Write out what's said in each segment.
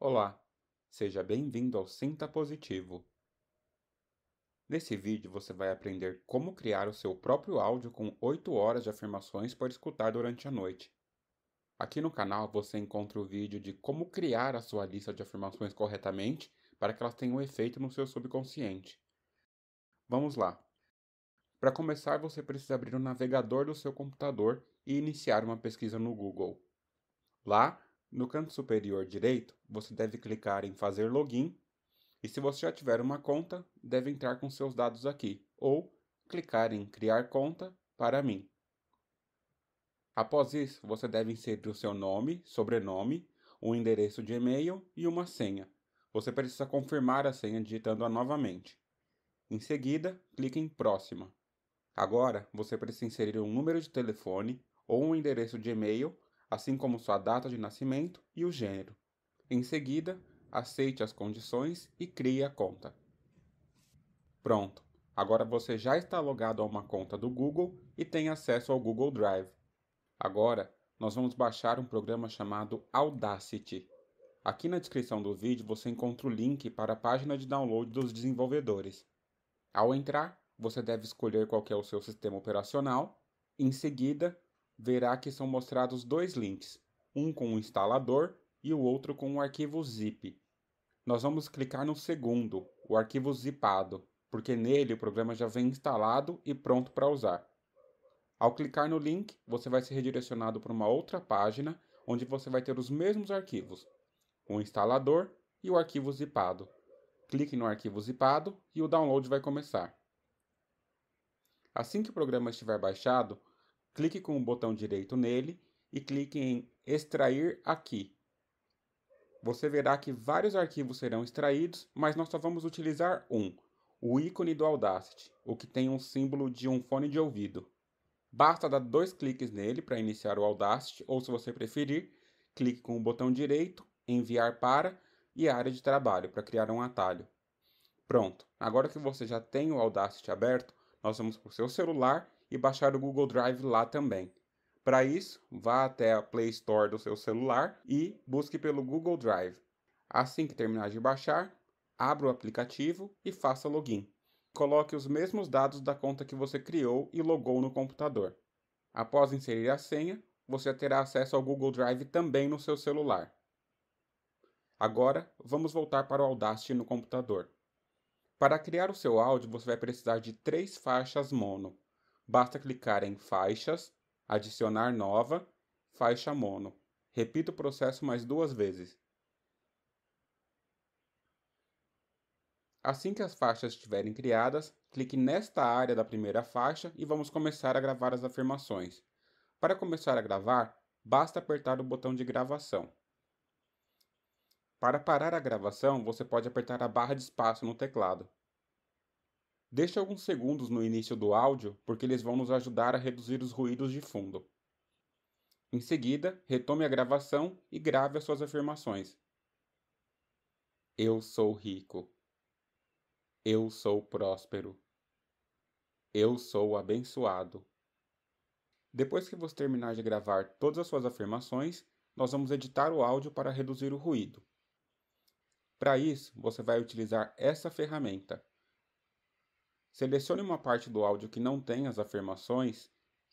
Olá, seja bem-vindo ao Sinta Positivo. Nesse vídeo você vai aprender como criar o seu próprio áudio com 8 horas de afirmações para escutar durante a noite. Aqui no canal você encontra o vídeo de como criar a sua lista de afirmações corretamente para que elas tenham efeito no seu subconsciente. Vamos lá! Para começar, você precisa abrir o navegador do seu computador e iniciar uma pesquisa no Google. Lá, no canto superior direito, você deve clicar em Fazer Login e se você já tiver uma conta, deve entrar com seus dados aqui ou clicar em Criar Conta para mim. Após isso, você deve inserir o seu nome, sobrenome, um endereço de e-mail e uma senha. Você precisa confirmar a senha digitando-a novamente. Em seguida, clique em Próxima. Agora, você precisa inserir um número de telefone ou um endereço de e-mail assim como sua data de nascimento e o gênero. Em seguida, aceite as condições e crie a conta. Pronto! Agora você já está logado a uma conta do Google e tem acesso ao Google Drive. Agora, nós vamos baixar um programa chamado Audacity. Aqui na descrição do vídeo você encontra o link para a página de download dos desenvolvedores. Ao entrar, você deve escolher qual é o seu sistema operacional, em seguida, verá que são mostrados dois links, um com o instalador e o outro com o arquivo zip. Nós vamos clicar no segundo, o arquivo zipado, porque nele o programa já vem instalado e pronto para usar. Ao clicar no link, você vai ser redirecionado para uma outra página onde você vai ter os mesmos arquivos, o instalador e o arquivo zipado. Clique no arquivo zipado e o download vai começar. Assim que o programa estiver baixado, clique com o botão direito nele e clique em Extrair aqui. Você verá que vários arquivos serão extraídos, mas nós só vamos utilizar um, o ícone do Audacity, o que tem um símbolo de um fone de ouvido. Basta dar dois cliques nele para iniciar o Audacity, ou se você preferir, clique com o botão direito, enviar para e área de trabalho para criar um atalho. Pronto, agora que você já tem o Audacity aberto, nós vamos para o seu celular e baixar o Google Drive lá também. Para isso, vá até a Play Store do seu celular e busque pelo Google Drive. Assim que terminar de baixar, abra o aplicativo e faça login. Coloque os mesmos dados da conta que você criou e logou no computador. Após inserir a senha, você terá acesso ao Google Drive também no seu celular. Agora, vamos voltar para o Audacity no computador. Para criar o seu áudio, você vai precisar de três faixas mono. Basta clicar em Faixas, Adicionar nova, Faixa mono. Repita o processo mais duas vezes. Assim que as faixas estiverem criadas, clique nesta área da primeira faixa e vamos começar a gravar as afirmações. Para começar a gravar, basta apertar o botão de gravação. Para parar a gravação, você pode apertar a barra de espaço no teclado. Deixe alguns segundos no início do áudio, porque eles vão nos ajudar a reduzir os ruídos de fundo. Em seguida, retome a gravação e grave as suas afirmações. Eu sou rico. Eu sou próspero. Eu sou abençoado. Depois que você terminar de gravar todas as suas afirmações, nós vamos editar o áudio para reduzir o ruído. Para isso, você vai utilizar essa ferramenta, Selecione uma parte do áudio que não tem as afirmações,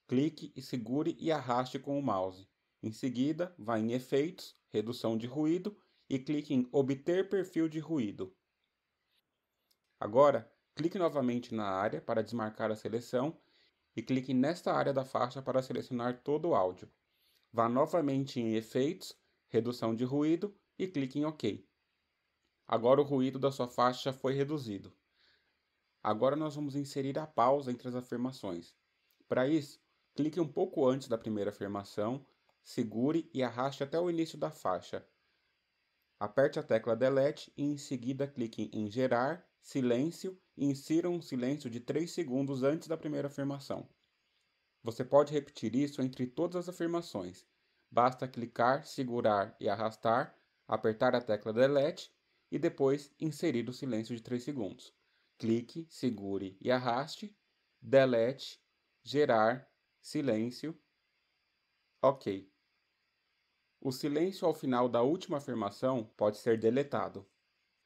clique e segure e arraste com o mouse. Em seguida, vá em Efeitos, Redução de Ruído e clique em Obter perfil de ruído. Agora, clique novamente na área para desmarcar a seleção e clique nesta área da faixa para selecionar todo o áudio. Vá novamente em Efeitos, Redução de Ruído e clique em OK. Agora o ruído da sua faixa foi reduzido. Agora nós vamos inserir a pausa entre as afirmações. Para isso, clique um pouco antes da primeira afirmação, segure e arraste até o início da faixa. Aperte a tecla Delete e em seguida clique em Gerar, Silêncio e insira um silêncio de 3 segundos antes da primeira afirmação. Você pode repetir isso entre todas as afirmações. Basta clicar, segurar e arrastar, apertar a tecla Delete e depois inserir o silêncio de 3 segundos clique, segure e arraste, delete, gerar, silêncio, ok. O silêncio ao final da última afirmação pode ser deletado.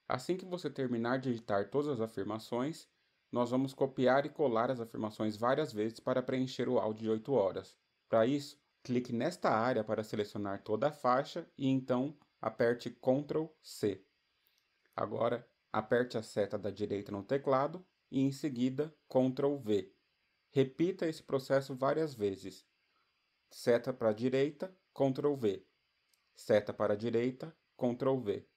Assim que você terminar de editar todas as afirmações, nós vamos copiar e colar as afirmações várias vezes para preencher o áudio de 8 horas. Para isso, clique nesta área para selecionar toda a faixa e então aperte Ctrl C. Agora, Aperte a seta da direita no teclado e em seguida Ctrl V. Repita esse processo várias vezes. Seta para a direita, Ctrl V. Seta para a direita, Ctrl V.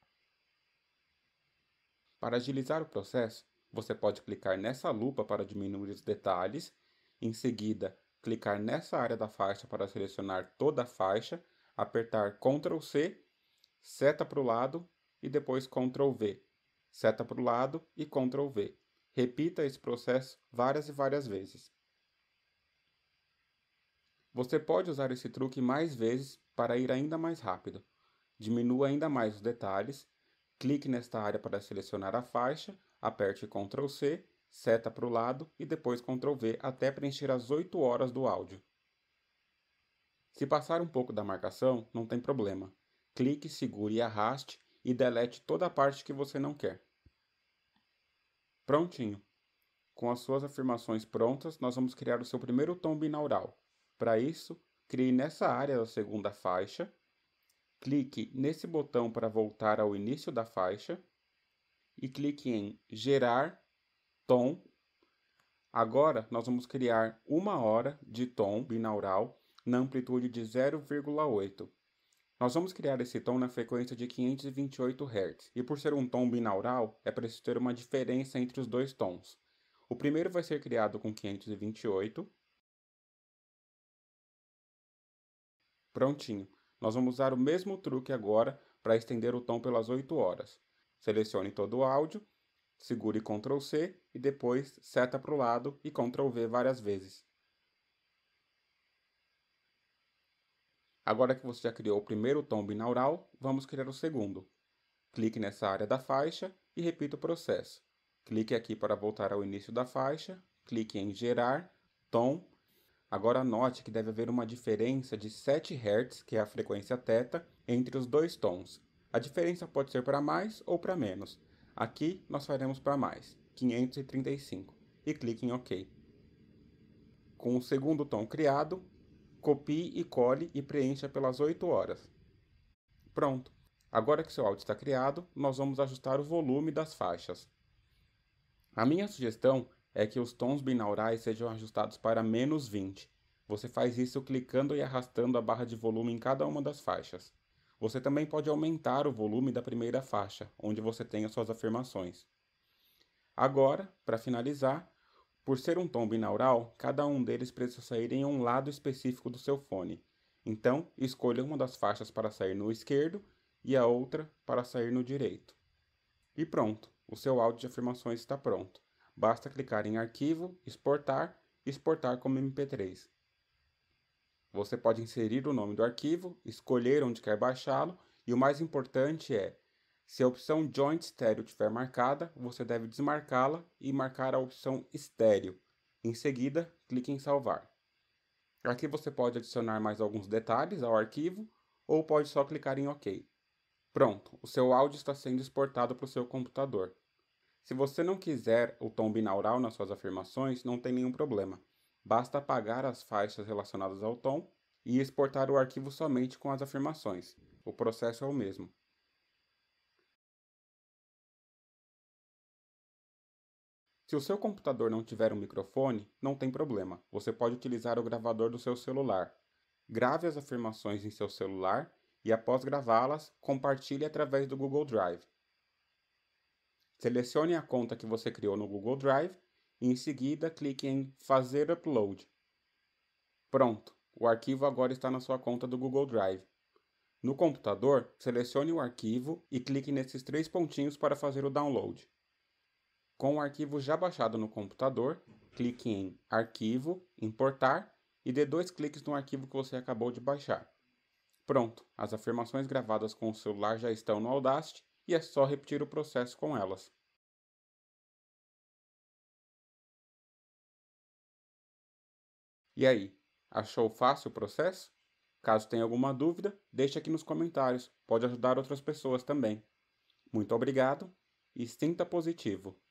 Para agilizar o processo, você pode clicar nessa lupa para diminuir os detalhes, em seguida clicar nessa área da faixa para selecionar toda a faixa, apertar Ctrl C, seta para o lado e depois Ctrl V seta para o lado e Ctrl V. Repita esse processo várias e várias vezes. Você pode usar esse truque mais vezes para ir ainda mais rápido. Diminua ainda mais os detalhes, clique nesta área para selecionar a faixa, aperte Ctrl C, seta para o lado e depois Ctrl V até preencher as 8 horas do áudio. Se passar um pouco da marcação, não tem problema. Clique, segure e arraste e delete toda a parte que você não quer. Prontinho! Com as suas afirmações prontas, nós vamos criar o seu primeiro tom binaural. Para isso, crie nessa área da segunda faixa, clique nesse botão para voltar ao início da faixa e clique em Gerar Tom. Agora, nós vamos criar uma hora de tom binaural na amplitude de 0,8. Nós vamos criar esse tom na frequência de 528 Hz, e por ser um tom binaural, é preciso ter uma diferença entre os dois tons. O primeiro vai ser criado com 528. Prontinho. Nós vamos usar o mesmo truque agora para estender o tom pelas 8 horas. Selecione todo o áudio, segure Ctrl+C e depois seta para o lado e Ctrl+V várias vezes. Agora que você já criou o primeiro tom binaural, vamos criar o segundo. Clique nessa área da faixa e repita o processo. Clique aqui para voltar ao início da faixa, clique em Gerar, Tom. Agora note que deve haver uma diferença de 7 Hz, que é a frequência θ, entre os dois tons. A diferença pode ser para mais ou para menos. Aqui nós faremos para mais, 535, e clique em OK. Com o segundo tom criado, copie e cole e preencha pelas 8 horas. Pronto! Agora que seu áudio está criado, nós vamos ajustar o volume das faixas. A minha sugestão é que os tons binaurais sejam ajustados para menos 20. Você faz isso clicando e arrastando a barra de volume em cada uma das faixas. Você também pode aumentar o volume da primeira faixa, onde você tem as suas afirmações. Agora, para finalizar, por ser um tom binaural, cada um deles precisa sair em um lado específico do seu fone. Então, escolha uma das faixas para sair no esquerdo e a outra para sair no direito. E pronto, o seu áudio de afirmações está pronto. Basta clicar em Arquivo, Exportar e exportar como MP3. Você pode inserir o nome do arquivo, escolher onde quer baixá-lo e o mais importante é se a opção Joint Stereo estiver marcada, você deve desmarcá-la e marcar a opção Estéreo. Em seguida, clique em Salvar. Aqui você pode adicionar mais alguns detalhes ao arquivo ou pode só clicar em OK. Pronto, o seu áudio está sendo exportado para o seu computador. Se você não quiser o tom binaural nas suas afirmações, não tem nenhum problema. Basta apagar as faixas relacionadas ao tom e exportar o arquivo somente com as afirmações. O processo é o mesmo. Se o seu computador não tiver um microfone, não tem problema, você pode utilizar o gravador do seu celular. Grave as afirmações em seu celular e, após gravá-las, compartilhe através do Google Drive. Selecione a conta que você criou no Google Drive e, em seguida, clique em Fazer Upload. Pronto, o arquivo agora está na sua conta do Google Drive. No computador, selecione o arquivo e clique nesses três pontinhos para fazer o download. Com o arquivo já baixado no computador, clique em Arquivo, Importar e dê dois cliques no arquivo que você acabou de baixar. Pronto, as afirmações gravadas com o celular já estão no Audacity e é só repetir o processo com elas. E aí, achou fácil o processo? Caso tenha alguma dúvida, deixe aqui nos comentários, pode ajudar outras pessoas também. Muito obrigado e sinta positivo!